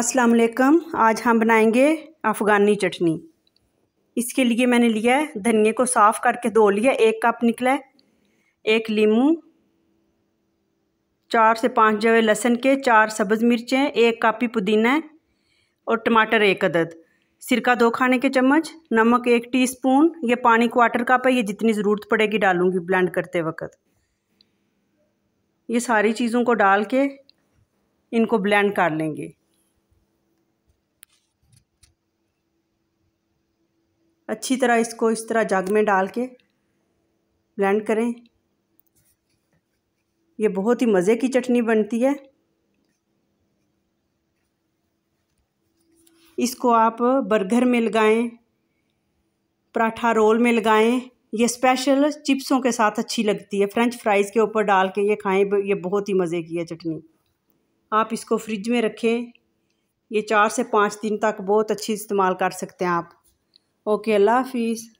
अस्सलाम वालेकुम आज हम बनाएंगे अफ़गानी चटनी इसके लिए मैंने लिया है धनिए को साफ़ करके धो लिया एक कप निकला है एक लीमू चार से पाँच जवे लहसुन के चार सब्ज़ मिर्चें एक कापी पुदीना और टमाटर एक अदद सिरका दो खाने के चम्मच नमक एक टीस्पून ये पानी क्वार्टर कप है ये जितनी ज़रूरत पड़ेगी डालूंगी ब्लेंड करते वक्त ये सारी चीज़ों को डाल के इनको ब्लेंड कर लेंगे अच्छी तरह इसको इस तरह जग में डाल के ब्लेंड करें ये बहुत ही मज़े की चटनी बनती है इसको आप बर्गर में लगाएं पराठा रोल में लगाएं ये स्पेशल चिप्सों के साथ अच्छी लगती है फ्रेंच फ्राइज़ के ऊपर डाल के ये खाएं ये बहुत ही मज़े की है चटनी आप इसको फ्रिज में रखें ये चार से पाँच दिन तक बहुत अच्छी इस्तेमाल कर सकते हैं आप ओके अल्लाह हाफिज़